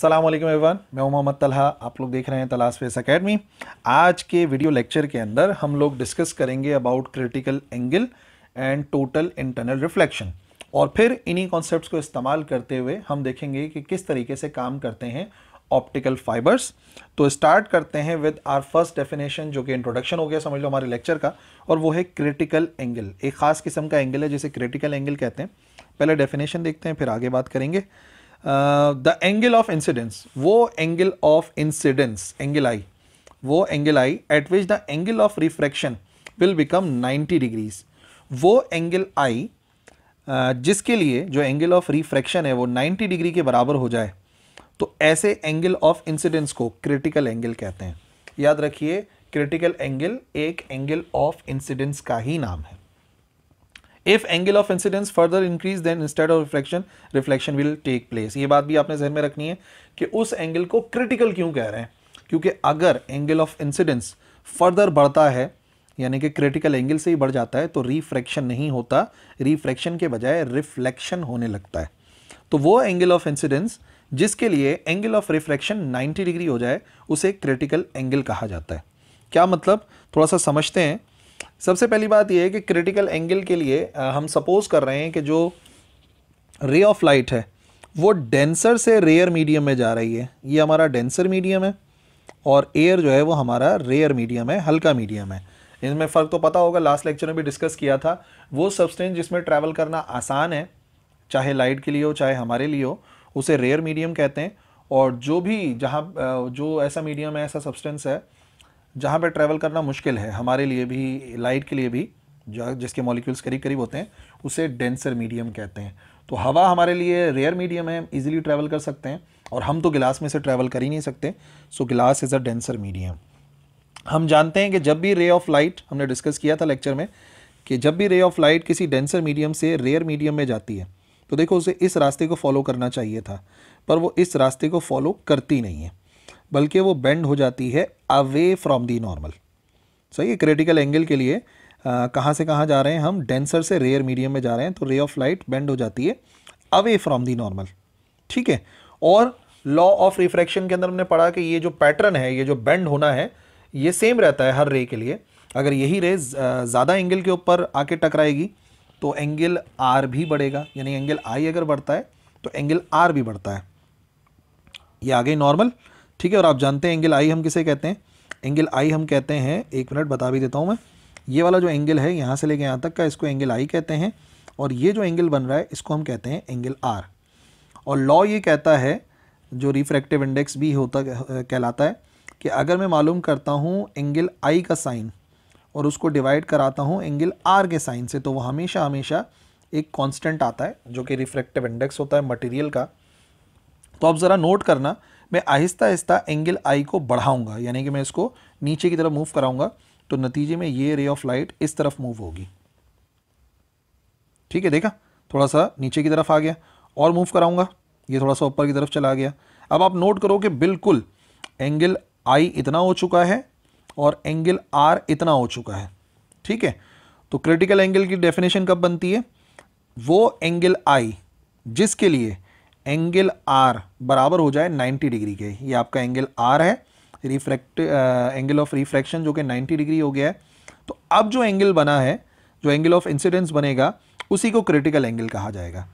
सलाम एवरीवन मैं हूं मोहम्मद तलहा आप लोग देख रहे हैं तलाश फेस अकेडमी आज के वीडियो लेक्चर के अंदर हम लोग डिस्कस करेंगे about critical angle and total internal reflection और फिर इन्हीं कॉन्सेप्ट्स को इस्तेमाल करते हुए हम देखेंगे कि किस तरीके से काम करते हैं ऑप्टिकल फाइबर्स तो स्टार्ट करते हैं विद आर फर्स्ट डेफिनेशन जो कि इंट्रोडक्शन हो गया समझ लो हमारे लेक्चर का और वो है क्रिटिकल एंगल एक ख़ास किस्म का एंगल है जिसे क्रिटिकल एंगल कहते हैं पहले डेफिनेशन देखते हैं फिर आगे बात करेंगे द एंगल ऑफ इंसिडेंस वो angle of incidence angle I वो angle I at which the angle of refraction will become 90 degrees वो एंगल आई जिसके लिए जो एंगल ऑफ रिफ्रैक्शन है वो 90 डिग्री के बराबर हो जाए तो ऐसे एंगल ऑफ इंसिडेंस को क्रिटिकल एंगल कहते हैं याद रखिए क्रिटिकल एंगल एक एंगल ऑफ इंसिडेंस का ही नाम है if angle of incidence further increase then instead of reflection reflection will take place ये बात भी आपने जहन में रखनी है कि उस एंगल को क्रिटिकल क्यों कह रहे हैं क्योंकि अगर एंगल ऑफ इंसिडेंस फर्दर बढ़ता है यानी कि क्रिटिकल एंगल से ही बढ़ जाता है तो रिफ्रैक्शन नहीं होता रिफ्रैक्शन के बजाय रिफ्लेक्शन होने लगता है तो वो एंगल ऑफ इंसिडेंस जिसके लिए एंगल ऑफ रिफ्रैक्शन 90 डिग्री हो जाए उसे क्रिटिकल एंगल कहा जाता है क्या मतलब थोड़ा सा समझते हैं सबसे पहली बात यह है कि क्रिटिकल एंगल के लिए हम सपोज कर रहे हैं कि जो रे ऑफ लाइट है वो डेंसर से रेयर मीडियम में जा रही है ये हमारा डेंसर मीडियम है और एयर जो है वो हमारा रेयर मीडियम है हल्का मीडियम है इनमें फ़र्क तो पता होगा लास्ट लेक्चर में भी डिस्कस किया था वो सब्सटेंस जिसमें ट्रैवल करना आसान है चाहे लाइट के लिए हो चाहे हमारे लिए हो उसे रेयर मीडियम कहते हैं और जो भी जहाँ जो ऐसा मीडियम है ऐसा सब्सटेंस है जहाँ पर ट्रैवल करना मुश्किल है हमारे लिए भी लाइट के लिए भी जिसके मॉलिक्यूल्स करीब करीब होते हैं उसे डेंसर मीडियम कहते हैं तो हवा हमारे लिए रेयर मीडियम है इजीली ट्रैवल कर सकते हैं और हम तो गिलास में से ट्रैवल कर ही नहीं सकते सो गिलास इज़ अ डेंसर मीडियम हम जानते हैं कि जब भी रे ऑफ लाइट हमने डिस्कस किया था लेक्चर में कि जब भी रे ऑफ लाइट किसी डेंसर मीडियम से रेयर मीडियम में जाती है तो देखो उसे इस रास्ते को फॉलो करना चाहिए था पर वो इस रास्ते को फॉलो करती नहीं है बल्कि वो बेंड हो जाती है अवे फ्रॉम दी नॉर्मल सही है क्रिटिकल एंगल के लिए कहाँ से कहाँ जा रहे हैं हम डेंसर से रेयर मीडियम में जा रहे हैं तो रे ऑफ लाइट बेंड हो जाती है अवे फ्रॉम दी नॉर्मल ठीक है और लॉ ऑफ रिफ्रैक्शन के अंदर हमने पढ़ा कि ये जो पैटर्न है ये जो बेंड होना है ये सेम रहता है हर रे के लिए अगर यही रे ज़्यादा एंगल के ऊपर आके टकराएगी तो एंगल आर भी बढ़ेगा यानी एंगल आई अगर बढ़ता है तो एंगल आर भी बढ़ता है ये आ गई नॉर्मल ठीक है और आप जानते हैं एंगल आई हम किसे कहते हैं एंगल आई हम कहते हैं एक मिनट बता भी देता हूँ मैं ये वाला जो एंगल है यहाँ से लेके यहाँ तक का इसको एंगल आई कहते हैं और ये जो एंगल बन रहा है इसको हम कहते हैं एंगल आर और लॉ ये कहता है जो रिफ्रैक्टिव इंडेक्स भी होता कहलाता है कि अगर मैं मालूम करता हूँ एंगल आई का साइन और उसको डिवाइड कराता हूँ एंगल आर के साइन से तो वो हमेशा हमेशा एक कांस्टेंट आता है जो कि रिफ्रैक्टिव इंडेक्स होता है मटेरियल का तो आप ज़रा नोट करना मैं आहिस्ता आहिस्ता एंगल आई को बढ़ाऊंगा यानी कि मैं इसको नीचे की तरफ मूव कराऊंगा तो नतीजे में ये रे ऑफ लाइट इस तरफ मूव होगी ठीक है देखा थोड़ा सा नीचे की तरफ आ गया और मूव कराऊंगा ये थोड़ा सा ऊपर की तरफ चला गया अब आप नोट करो कि बिल्कुल एंगल आई इतना हो चुका है और एंगल आर इतना हो चुका है ठीक है तो क्रिटिकल एंगल की डेफिनेशन कब बनती है वो एंगल आई जिसके लिए एंगल आर बराबर हो जाए 90 डिग्री के ये आपका एंगल आर है रिफ्रैक्ट एंगल ऑफ रिफ्रैक्शन जो कि 90 डिग्री हो गया है तो अब जो एंगल बना है जो एंगल ऑफ इंसिडेंस बनेगा उसी को क्रिटिकल एंगल कहा जाएगा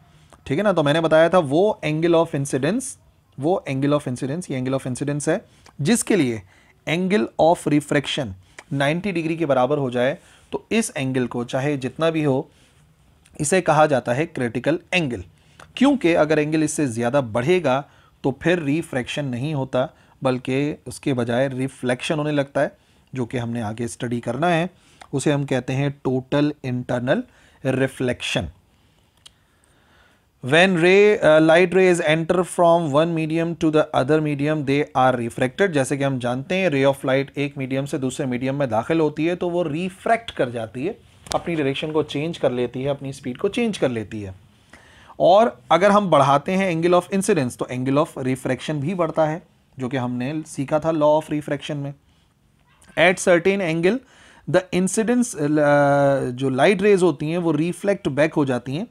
ठीक है ना तो मैंने बताया था वो एंगल ऑफ इंसिडेंस वो एंगल ऑफ इंसिडेंस ये एंगल ऑफ इंसिडेंस है जिसके लिए एंगल ऑफ रिफ्रैक्शन 90 डिग्री के बराबर हो जाए तो इस एंगल को चाहे जितना भी हो इसे कहा जाता है क्रिटिकल एंगल क्योंकि अगर एंगल इससे ज़्यादा बढ़ेगा तो फिर रिफ्रैक्शन नहीं होता बल्कि उसके बजाय रिफ्लेक्शन होने लगता है जो कि हमने आगे स्टडी करना है उसे हम कहते हैं total internal reflection when ray uh, light rays enter from one medium to the other medium they are refracted जैसे कि हम जानते हैं ray of light एक medium से दूसरे medium में दाखिल होती है तो वो refract कर जाती है अपनी direction को change कर लेती है अपनी speed को change कर लेती है और अगर हम बढ़ाते हैं एंगल ऑफ इंसिडेंस तो एंगल ऑफ रिफ्रैक्शन भी बढ़ता है जो कि हमने सीखा था लॉ ऑफ रिफ्रैक्शन में at certain angle the incidence जो लाइट रेज होती हैं वो रिफ्लेक्ट बैक हो जाती हैं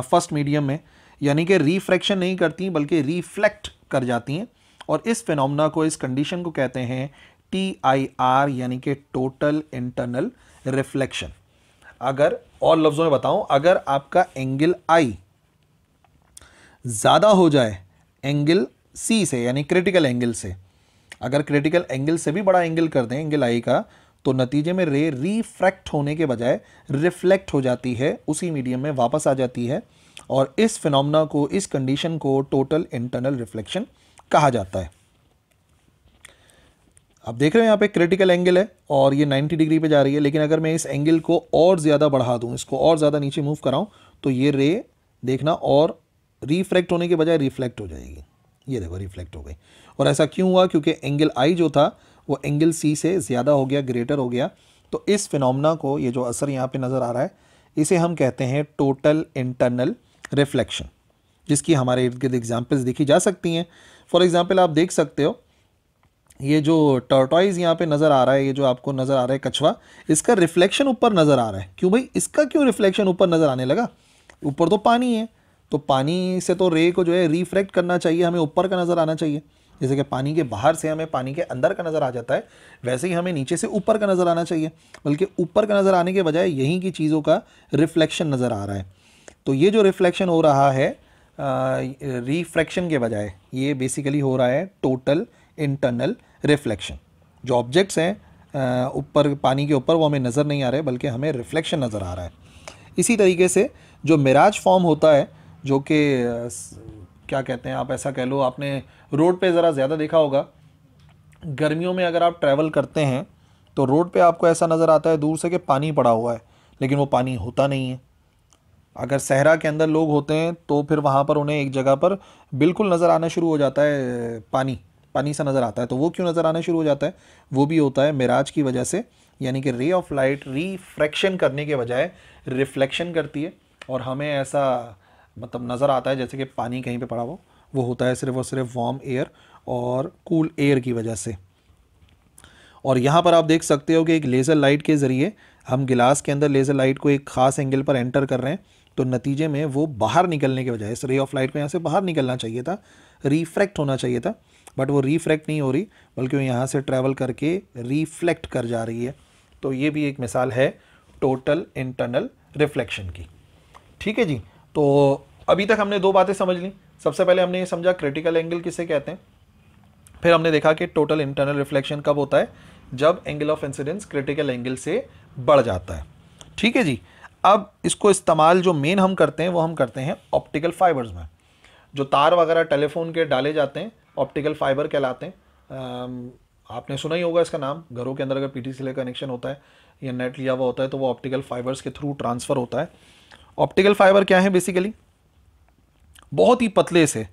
फर्स्ट uh, मीडियम में यानी कि रिफ्रैक्शन नहीं करती बल्कि रिफ्लेक्ट कर जाती हैं और इस फिनोमना को इस कंडीशन को कहते हैं टी आई आर यानी कि टोटल इंटरनल रिफ्लेक्शन अगर और लफ्ज़ों में बताऊं अगर आपका एंगल आई ज़्यादा हो जाए एंगल सी से यानी क्रिटिकल एंगल से अगर क्रिटिकल एंगल से भी बड़ा एंगल कर दें एंगल आई का तो नतीजे में रे रिफ्रैक्ट होने के बजाय रिफ्लेक्ट हो जाती है उसी मीडियम में वापस आ जाती है और इस फिनोमना को इस कंडीशन को टोटल इंटरनल रिफ्लेक्शन कहा जाता है आप देख रहे हो यहाँ पे क्रिटिकल एंगल है और ये 90 डिग्री पे जा रही है लेकिन अगर मैं इस एंगल को और ज़्यादा बढ़ा दूँ इसको और ज़्यादा नीचे मूव कराऊँ तो ये रे देखना और रिफ्रैक्ट होने के बजाय रिफ्लेक्ट हो जाएगी ये देखो रिफ्लेक्ट हो गई और ऐसा क्यों हुआ क्योंकि एंगल आई जो था वो एंगल सी से ज़्यादा हो गया ग्रेटर हो गया तो इस फिनोमना को ये जो असर यहाँ पे नज़र आ रहा है इसे हम कहते हैं टोटल इंटरनल रिफ्लेक्शन जिसकी हमारे इर्द गिर्द एग्जाम्पल्स देखी जा सकती हैं फॉर एग्ज़ाम्पल आप देख सकते हो ये जो टर्टॉइज़ यहाँ पे नज़र आ रहा है ये जो आपको नज़र आ रहा है कछवा इसका रिफ्लेक्शन ऊपर नज़र आ रहा है क्यों भाई इसका क्यों रिफ्लेक्शन ऊपर नज़र आने लगा ऊपर तो पानी है तो पानी से तो रे को जो है रिफ्रैक्ट करना चाहिए हमें ऊपर का नज़र आना चाहिए जैसे कि पानी के बाहर से हमें पानी के अंदर का नज़र आ जाता है वैसे ही हमें नीचे से ऊपर का नज़र आना चाहिए बल्कि ऊपर का नज़र आने के बजाय यहीं की चीज़ों का रिफ्लेक्शन नज़र आ रहा है तो ये जो रिफ्लेक्शन हो रहा है रिफ्रैक्शन के बजाय ये बेसिकली हो रहा है टोटल इंटरनल रिफ्लेक्शन जो ऑब्जेक्ट्स हैं ऊपर पानी के ऊपर वो हमें नज़र नहीं आ रहे बल्कि हमें रिफ्लेक्शन नज़र आ रहा है इसी तरीके से जो मिराज फॉर्म होता है जो कि क्या कहते हैं आप ऐसा कह लो आपने रोड पे ज़रा ज़्यादा देखा होगा गर्मियों में अगर आप ट्रैवल करते हैं तो रोड पे आपको ऐसा नज़र आता है दूर से कि पानी पड़ा हुआ है लेकिन वो पानी होता नहीं है अगर सहरा के अंदर लोग होते हैं तो फिर वहाँ पर उन्हें एक जगह पर बिल्कुल नज़र आना शुरू हो जाता है पानी पानी सा नज़र आता है तो वो क्यों नज़र आना शुरू हो जाता है वो भी होता है मिराज की वजह से यानी कि रे ऑफ लाइट रिफ्रैक्शन करने के बजाय रिफ्लेक्शन करती है और हमें ऐसा मतलब नज़र आता है जैसे कि पानी कहीं पे पड़ा हो वो होता है सिर्फ और सिर्फ वार्म एयर और कूल एयर की वजह से और यहाँ पर आप देख सकते हो कि एक लेज़र लाइट के ज़रिए हम गिलास के अंदर लेज़र लाइट को एक ख़ास एंगल पर एंटर कर रहे हैं तो नतीजे में वो बाहर निकलने के बजाय इस रे ऑफ लाइट को यहाँ से बाहर निकलना चाहिए था रिफ्रैक्ट होना चाहिए था बट वो रिफ्रैक्ट नहीं हो रही बल्कि वो यहाँ से ट्रैवल करके रिफ्लेक्ट कर जा रही है तो ये भी एक मिसाल है टोटल इंटरनल रिफ्लेक्शन की ठीक है जी तो अभी तक हमने दो बातें समझ ली सबसे पहले हमने ये समझा क्रिटिकल एंगल किसे कहते हैं फिर हमने देखा कि टोटल इंटरनल रिफ्लेक्शन कब होता है जब angle of incidence critical angle से बढ़ जाता है ठीक है जी अब इसको इस्तेमाल जो मेन हम करते हैं वो हम करते हैं ऑप्टिकल फाइबर्स में जो तार वगैरह टेलीफोन के डाले जाते हैं ऑप्टिकल फाइबर कहलाते हैं आपने सुना ही होगा इसका नाम घरों के अंदर अगर पी टी सी कनेक्शन होता है या नेट लिया हुआ होता है तो वो ऑप्टिकल फाइबर्स के थ्रू ट्रांसफ़र होता है ऑप्टिकल फाइबर क्या है बेसिकली बहुत ही पतले से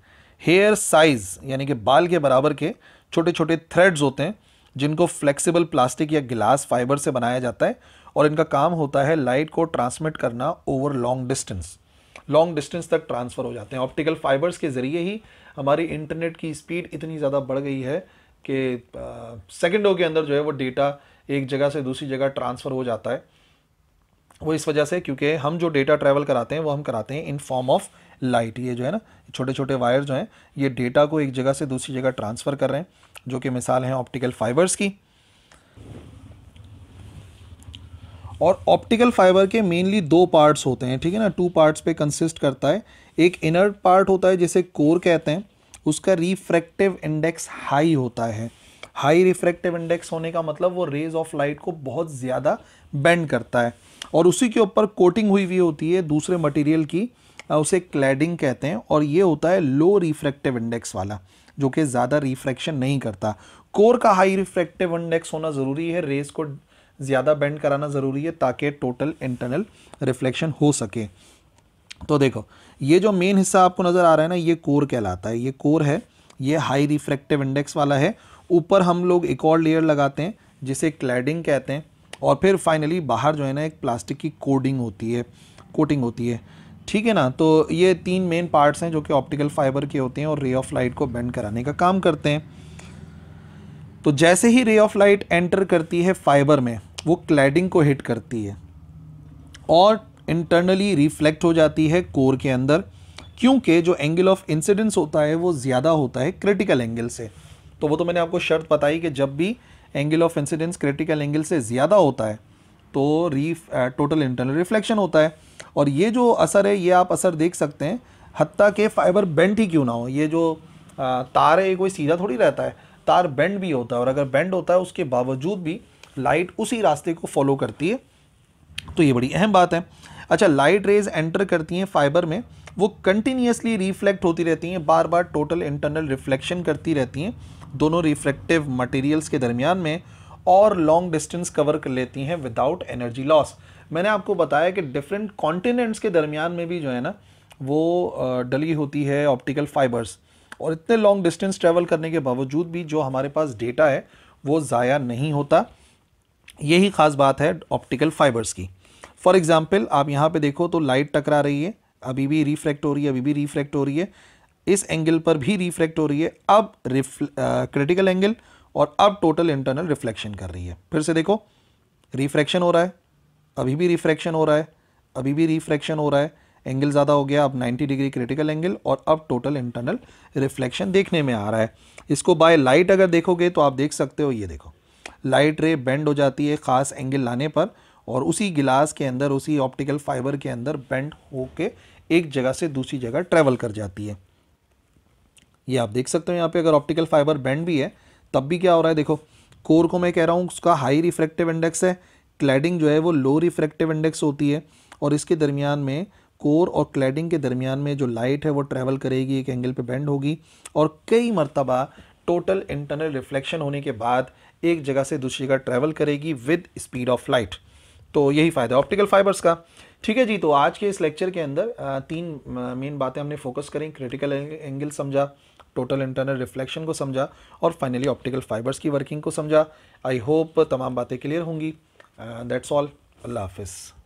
हेयर साइज यानी कि बाल के बराबर के छोटे छोटे थ्रेड्स होते हैं जिनको फ्लेक्सिबल प्लास्टिक या गिलास फाइबर से बनाया जाता है और इनका काम होता है लाइट को ट्रांसमिट करना over long distance long distance तक ट्रांसफ़र हो जाते हैं ऑप्टिकल फाइबर्स के ज़रिए ही हमारी इंटरनेट की स्पीड इतनी ज़्यादा बढ़ गई है कि सेकेंडों के अंदर जो है वो डेटा एक जगह से दूसरी जगह ट्रांसफ़र हो जाता है वो इस वजह से क्योंकि हम जो डेटा ट्रैवल कराते हैं वो हम कराते हैं इन फॉर्म ऑफ लाइट ये जो है ना छोटे छोटे वायर जो हैं ये डेटा को एक जगह से दूसरी जगह ट्रांसफ़र कर रहे हैं जो कि मिसाल हैं ऑप्टिकल फाइबर्स की और ऑप्टिकल फाइबर के मेनली दो पार्ट्स होते हैं ठीक है ना टू पार्ट्स पे कंसिस्ट करता है एक इनर पार्ट होता है जिसे कोर कहते हैं उसका रिफ्रैक्टिव इंडेक्स हाई होता है हाई रिफ्रैक्टिव इंडेक्स होने का मतलब वो रेज ऑफ लाइट को बहुत ज़्यादा बेंड करता है और उसी के ऊपर कोटिंग हुई हुई होती है दूसरे मटेरियल की उसे क्लैडिंग कहते हैं और ये होता है लो रिफ्रैक्टिव इंडेक्स वाला जो कि ज़्यादा रिफ्रैक्शन नहीं करता कोर का हाई रिफ्रैक्टिव इंडेक्स होना ज़रूरी है रेस को ज़्यादा बेंड कराना ज़रूरी है ताकि टोटल इंटरनल रिफ्लेक्शन हो सके तो देखो ये जो मेन हिस्सा आपको नज़र आ रहा है ना ये कोर कहलाता है ये कोर है ये हाई रिफ्रैक्टिव इंडेक्स वाला है ऊपर हम लोग एक और लेयर लगाते हैं जिसे क्लैडिंग कहते हैं और फिर फाइनली बाहर जो है ना एक प्लास्टिक की कोडिंग होती है कोटिंग होती है ठीक है ना तो ये तीन मेन पार्ट्स हैं जो कि ऑप्टिकल फाइबर के होते हैं और रे ऑफ लाइट को बेंड कराने का काम करते हैं तो जैसे ही रे ऑफ लाइट एंटर करती है फाइबर में वो क्लैडिंग को हिट करती है और इंटरनली रिफ्लेक्ट हो जाती है कोर के अंदर क्योंकि जो एंगल ऑफ इंसिडेंस होता है वो ज़्यादा होता है क्रिटिकल एंगल से तो वो तो मैंने आपको शर्त बताई कि जब भी angle of incidence critical angle से ज़्यादा होता है तो रीफ टोटल इंटरनल रिफ्लेक्शन होता है और ये जो असर है ये आप असर देख सकते हैं हती के फाइबर बेंड ही क्यों ना हो ये जो आ, तार है ये कोई सीधा थोड़ी रहता है तार बेंड भी होता है और अगर बेंड होता है उसके बावजूद भी लाइट उसी रास्ते को फॉलो करती है तो ये बड़ी अहम बात है अच्छा लाइट रेज एंटर करती हैं फाइबर में वो कंटिन्यूसली रिफ्लेक्ट होती रहती हैं बार बार टोटल इंटरनल रिफ्लेक्शन करती रहती हैं दोनों रिफ्लेक्टिव मटेरियल्स के दरमियान में और लॉन्ग डिस्टेंस कवर कर लेती हैं विदाउट एनर्जी लॉस मैंने आपको बताया कि डिफरेंट कॉन्टिनेंट्स के दरमियान में भी जो है ना वो डली होती है ऑप्टिकल फाइबर्स और इतने लॉन्ग डिस्टेंस ट्रैवल करने के बावजूद भी जो हमारे पास डेटा है वो ज़ाया नहीं होता यही ख़ास बात है ऑप्टिकल फाइबर्स की फॉर एग्ज़ाम्पल आप यहाँ पे देखो तो लाइट टकरा रही है अभी भी रिफ्लेक्ट हो रही है अभी भी रिफ्लेक्ट हो रही है इस एंगल पर भी रिफ्रैक्ट हो रही है अब क्रिटिकल एंगल और अब टोटल इंटरनल रिफ्लेक्शन कर रही है फिर से देखो रिफ्रैक्शन हो रहा है अभी भी रिफ्रैक्शन हो रहा है अभी भी रिफ्रैक्शन हो रहा है एंगल ज़्यादा हो गया अब 90 डिग्री क्रिटिकल एंगल और अब टोटल इंटरनल रिफ्लेक्शन देखने में आ रहा है इसको बाय लाइट अगर देखोगे तो आप देख सकते हो ये देखो लाइट रे बेंड हो जाती है ख़ास एंगल लाने पर और उसी गिलास के अंदर उसी ऑप्टिकल फाइबर के अंदर बेंड होके एक जगह से दूसरी जगह ट्रेवल कर जाती है ये आप देख सकते हो यहाँ पे अगर ऑप्टिकल फाइबर बैंड भी है तब भी क्या हो रहा है देखो कोर को मैं कह रहा हूँ उसका हाई रिफ्रैक्टिव इंडेक्स है क्लैडिंग जो है वो लो रिफ्रैक्टिव इंडेक्स होती है और इसके दरमियान में कोर और क्लैडिंग के दरमियान में जो लाइट है वो ट्रैवल करेगी एक एंगल पे बैंड होगी और कई मरतबा टोटल इंटरनल रिफ्लेक्शन होने के बाद एक जगह से दूसरी जगह ट्रैवल करेगी विद स्पीड ऑफ लाइट तो यही फ़ायदा ऑप्टिकल फाइबर्स का ठीक है जी तो आज के इस लेक्चर के अंदर तीन मेन बातें हमने फोकस करें क्रिटिकल एंगल समझा टोटल इंटरनल रिफ्लेक्शन को समझा और फाइनली ऑप्टिकल फाइबर्स की वर्किंग को समझा आई होप तमाम बातें क्लियर होंगी दैट्स uh, ऑल अल्लाह हाफिज़